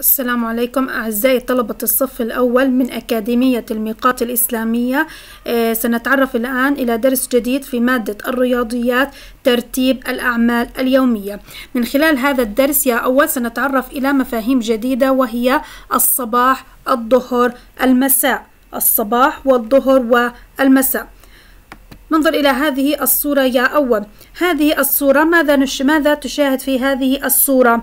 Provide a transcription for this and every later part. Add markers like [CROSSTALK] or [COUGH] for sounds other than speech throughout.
السلام عليكم أعزائي طلبة الصف الأول من أكاديمية الميقات الإسلامية آه، سنتعرف الآن إلى درس جديد في مادة الرياضيات ترتيب الأعمال اليومية من خلال هذا الدرس يا أول سنتعرف إلى مفاهيم جديدة وهي الصباح الظهر المساء الصباح والظهر والمساء ننظر إلى هذه الصورة يا أول هذه الصورة ماذا, نش... ماذا تشاهد في هذه الصورة؟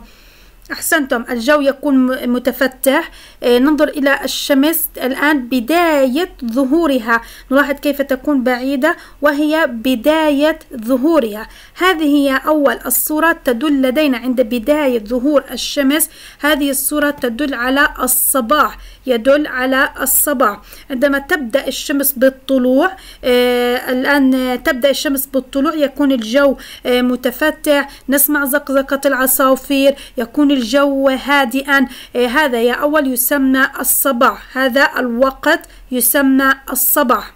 أحسنتم الجو يكون متفتح آه، ننظر إلى الشمس الآن بداية ظهورها نلاحظ كيف تكون بعيدة وهي بداية ظهورها هذه هي أول الصورة تدل لدينا عند بداية ظهور الشمس هذه الصورة تدل على الصباح يدل على الصباح عندما تبدأ الشمس بالطلوع آه، الآن تبدأ الشمس بالطلوع يكون الجو آه، متفتح نسمع زقزقة العصافير يكون الجو هادئا إيه، هذا يا أول يسمى الصباح هذا الوقت يسمى الصباح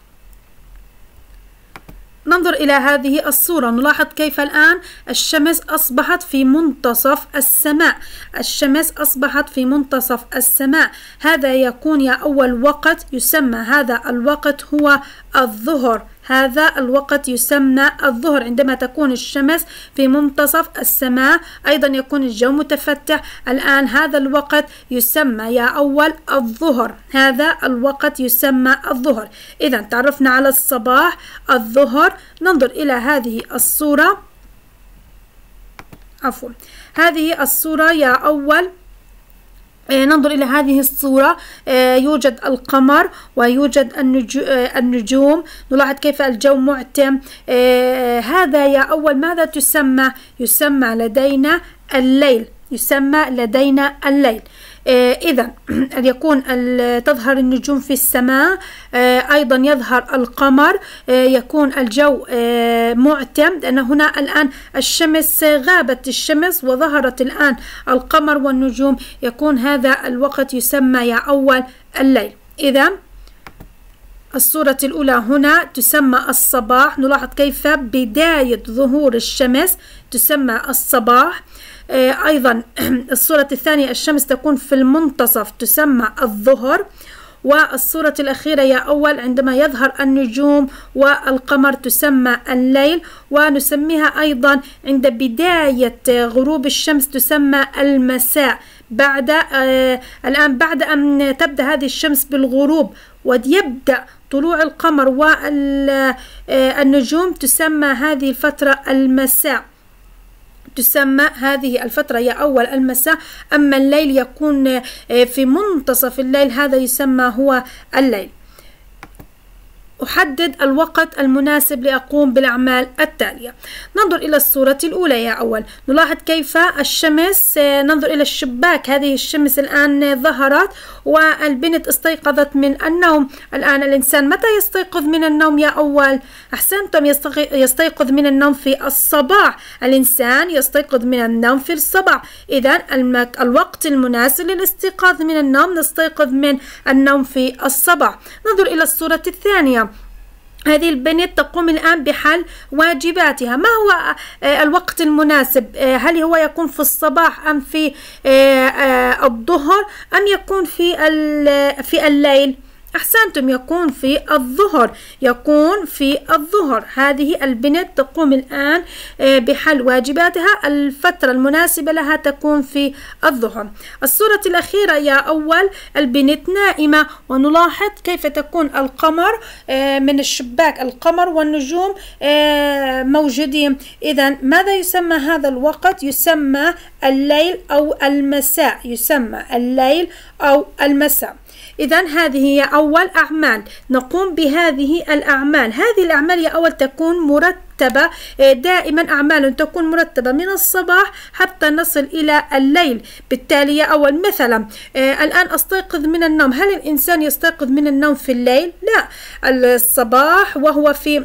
ننظر إلى هذه الصورة نلاحظ كيف الآن الشمس أصبحت في منتصف السماء الشمس أصبحت في منتصف السماء هذا يكون يا أول وقت يسمى هذا الوقت هو الظهر هذا الوقت يسمى الظهر عندما تكون الشمس في منتصف السماء أيضا يكون الجو متفتح الآن هذا الوقت يسمى يا أول الظهر هذا الوقت يسمى الظهر إذا تعرفنا على الصباح الظهر ننظر إلى هذه الصورة عفوا هذه الصورة يا أول آه، ننظر إلى هذه الصورة آه، يوجد القمر ويوجد آه، النجوم نلاحظ كيف الجو معتم هذا يا أول ماذا تسمى؟ يسمى لدينا الليل يسمى لدينا الليل آه، إذا [CLEARS THROAT] يكون تظهر النجوم في السماء آه، أيضا يظهر القمر آه، يكون الجو معتم لأن هنا الآن الشمس غابت الشمس وظهرت الآن القمر والنجوم يكون هذا الوقت يسمى يا أول الليل إذا الصورة الأولى هنا تسمى الصباح نلاحظ كيف بداية ظهور الشمس تسمى الصباح آه، أيضا [CLEARS THROAT] الصورة الثانية الشمس تكون في المنتصف تسمى الظهر والصورة الأخيرة يا أول عندما يظهر النجوم والقمر تسمى الليل ونسميها أيضا عند بداية غروب الشمس تسمى المساء بعد آه الآن بعد أن تبدأ هذه الشمس بالغروب ويبدأ طلوع القمر والنجوم آه، تسمى هذه الفترة المساء تسمى هذه الفترة هي أول المساء أما الليل يكون آه، في منتصف الليل هذا يسمى هو الليل أحدد الوقت المناسب لأقوم بالأعمال التالية ننظر إلى الصورة الأولى يا أول نلاحظ كيف الشمس ننظر إلى الشباك هذه الشمس الآن ظهرت والبنت استيقظت من النوم الآن الإنسان متى يستيقظ من النوم يا أول أحسنتم يستيقظ من النوم في الصباح الإنسان يستيقظ من النوم في الصباح إذا الوقت المناسب للاستيقاظ من النوم نستيقظ من النوم في الصباح ننظر إلى الصورة الثانية هذه البنت تقوم الآن بحل واجباتها ما هو آه، الوقت المناسب آه، هل هو يكون في الصباح أم في آه، الظهر أم يكون في, الليل أحسنتم يكون في الظهر يكون في الظهر هذه البنت تقوم الآن آه، بحل واجباتها الفترة المناسبة لها تكون في الظهر الصورة الأخيرة يا أول البنت نائمة ونلاحظ كيف تكون القمر آه، من الشباك القمر والنجوم آه، موجودين إذا ماذا يسمى هذا الوقت يسمى الليل أو المساء يسمى الليل أو المساء إذا هذه هي أول أعمال نقوم بهذه الأعمال هذه الأعمال هي أول تكون مرتبة إيه، دائما أعمال تكون مرتبة من الصباح حتى نصل إلى الليل بالتالي أول مثلا إيه، الآن أستيقظ من النوم هل الإنسان يستيقظ من النوم في الليل؟ لا الصباح وهو في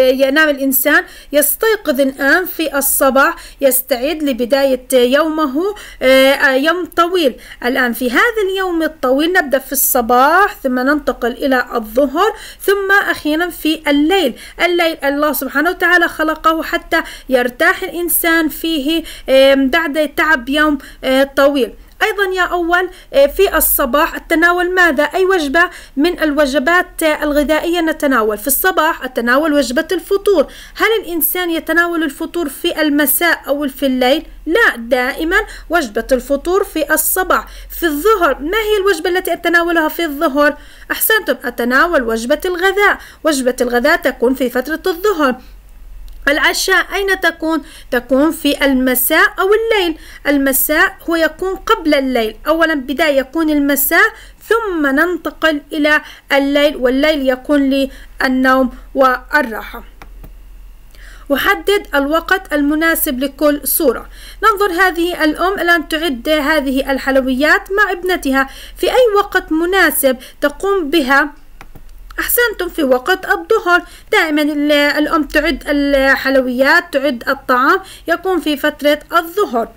ينام الإنسان يستيقظ الآن في الصباح يستعد لبداية يومه آه، يوم طويل الآن في هذا اليوم الطويل نبدأ في الصباح ثم ننتقل إلى الظهر ثم أخيرا في الليل الليل الله سبحانه وتعالى خلقه حتى يرتاح الإنسان فيه آه، بعد تعب يوم آه، طويل أيضا يا أول آه، في الصباح التناول ماذا؟ أي وجبة من الوجبات آه، الغذائية نتناول في الصباح التناول وجبة الفطور هل الإنسان يتناول الفطور في المساء أو في الليل؟ لا دائما وجبة الفطور في الصباح في الظهر ما هي الوجبة التي أتناولها في الظهر؟ أحسنتم أتناول وجبة الغذاء وجبة الغذاء تكون في فترة الظهر العشاء أين تكون؟ تكون في المساء أو الليل المساء هو يكون قبل الليل أولا بداية يكون المساء ثم ننتقل إلى الليل والليل يكون للنوم والراحة وحدد الوقت المناسب لكل صورة ننظر هذه الأم الآن تعد هذه الحلويات مع ابنتها في أي وقت مناسب تقوم بها أحسنتم في وقت الظهر دائما الأم تعد الحلويات تعد الطعام يكون في فترة الظهر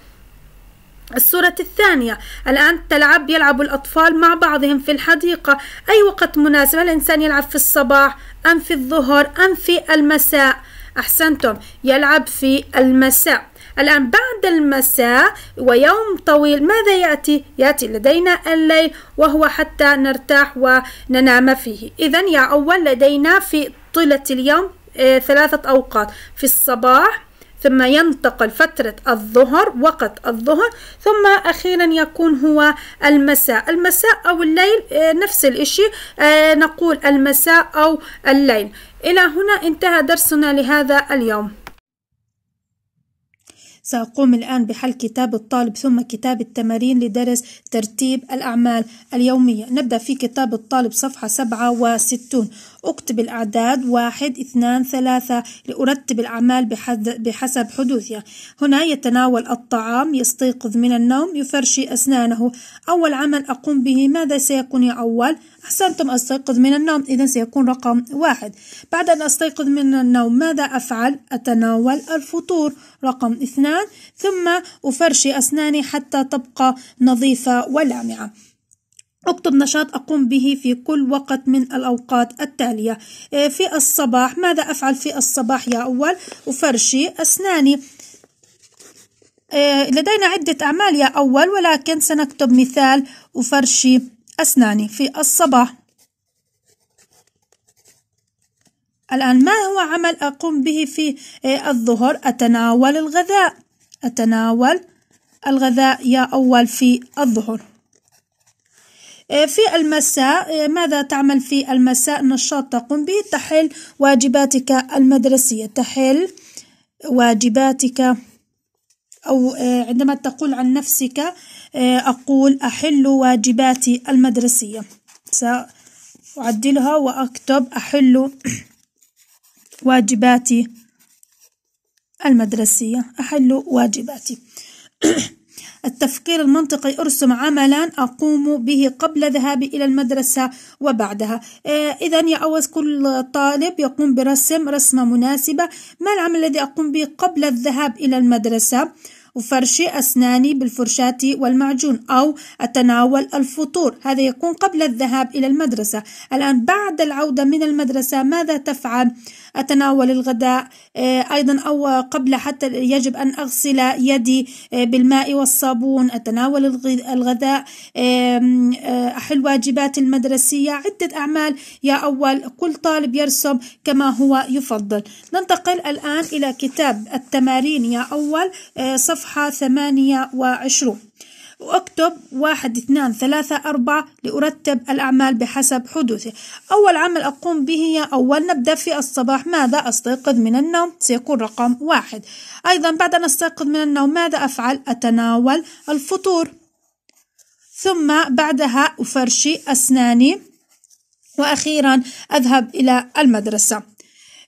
الصورة الثانية الآن تلعب يلعب الأطفال مع بعضهم في الحديقة أي وقت مناسب الإنسان يلعب في الصباح أم في الظهر أم في المساء أحسنتم يلعب في المساء الآن بعد المساء ويوم طويل ماذا يأتي؟ يأتي لدينا الليل وهو حتى نرتاح وننام فيه إذا يا أول لدينا في طيلة اليوم آه، ثلاثة أوقات في الصباح ثم ينتقل فترة الظهر وقت الظهر ثم أخيرا يكون هو المساء المساء أو الليل آه، نفس الإشي آه، نقول المساء أو الليل إلى هنا انتهى درسنا لهذا اليوم سأقوم الآن بحل كتاب الطالب ثم كتاب التمارين لدرس ترتيب الأعمال اليومية نبدأ في كتاب الطالب صفحة 67 أكتب الأعداد واحد اثنان ثلاثة لأرتب الأعمال بحسب حدوثها هنا يتناول الطعام يستيقظ من النوم يفرشي أسنانه أول عمل أقوم به ماذا سيكون يا أول؟ أحسنتم أستيقظ من النوم إذا سيكون رقم واحد بعد أن أستيقظ من النوم ماذا أفعل؟ أتناول الفطور رقم اثنان ثم أفرشي أسناني حتى تبقى نظيفة ولامعة اكتب نشاط أقوم به في كل وقت من الأوقات التالية إيه، في الصباح ماذا أفعل في الصباح يا أول أفرشي أسناني إيه، لدينا عدة أعمال يا أول ولكن سنكتب مثال أفرشي أسناني في الصباح الآن ما هو عمل أقوم به في إيه، الظهر أتناول الغذاء أتناول الغذاء يا أول في الظهر آه، في المساء آه، ماذا تعمل في المساء نشاط تقوم به تحل واجباتك المدرسية تحل واجباتك أو آه، عندما تقول عن نفسك أقول أحل واجباتي المدرسية سأعدلها وأكتب أحل واجباتي المدرسية أحل واجباتي [COUGHS] التفكير المنطقي أرسم عملا أقوم به قبل ذهابي إلى المدرسة وبعدها إيه، إذا يعوز كل طالب يقوم برسم رسمة مناسبة ما العمل الذي أقوم به قبل الذهاب إلى المدرسة وفرش أسناني بالفرشاة والمعجون أو أتناول الفطور هذا يكون قبل الذهاب إلى المدرسة الآن بعد العودة من المدرسة ماذا تفعل؟ أتناول الغداء آه، أيضا أو قبل حتى يجب أن أغسل يدي آه، بالماء والصابون أتناول الغداء أحل آه، واجبات المدرسية عدة أعمال يا أول كل طالب يرسم كما هو يفضل ننتقل الآن إلى كتاب التمارين يا أول صفحة 28 وأكتب واحد اثنان ثلاثة أربعة لأرتب الأعمال بحسب حدوثه أول عمل أقوم به هي أول نبدأ في الصباح ماذا أستيقظ من النوم سيكون رقم واحد أيضا بعد أن أستيقظ من النوم ماذا أفعل أتناول الفطور ثم بعدها أفرشي أسناني وأخيرا أذهب إلى المدرسة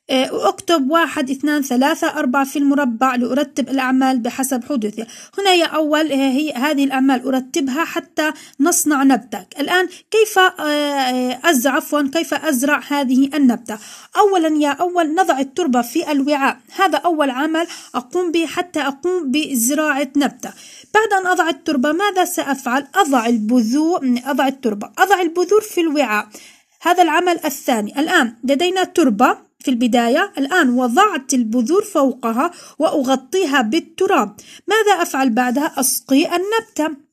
وأكتب إيه، واحد اثنان ثلاثة أربعة في المربع لأرتب الأعمال بحسب حدوثها هنا يا أول إيه، هي هذه الأعمال أرتبها حتى نصنع نبتة الآن كيف إيه، أزرع عفوا كيف أزرع هذه النبتة أولا يا أول نضع التربة في الوعاء هذا أول عمل أقوم به حتى أقوم بزراعة نبتة بعد أن أضع التربة ماذا سأفعل أضع البذور أضع التربة أضع البذور في الوعاء هذا العمل الثاني الآن لدينا تربة في البداية الآن وضعت البذور فوقها وأغطيها بالتراب ماذا أفعل بعدها أسقي النبتة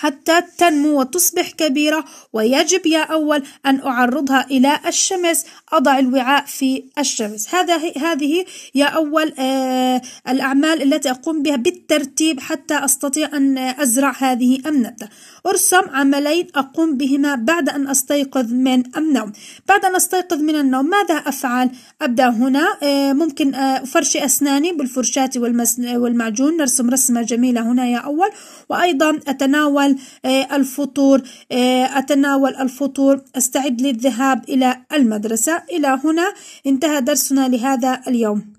حتى تنمو وتصبح كبيرة ويجب يا أول أن أعرضها إلى الشمس أضع الوعاء في الشمس هذا هذه يا أول آه، الأعمال التي أقوم بها بالترتيب حتى أستطيع أن أزرع هذه النبتة أرسم عملين أقوم بهما بعد أن أستيقظ من النوم بعد أن أستيقظ من النوم ماذا أفعل؟ أبدأ هنا آه، ممكن آه، أفرشي أسناني بالفرشاة والمعجون نرسم رسمة جميلة هنا يا أول وأيضا أتناول أتناول آه، الفطور آه، أتناول الفطور أستعد للذهاب إلى المدرسة إلى هنا انتهى درسنا لهذا اليوم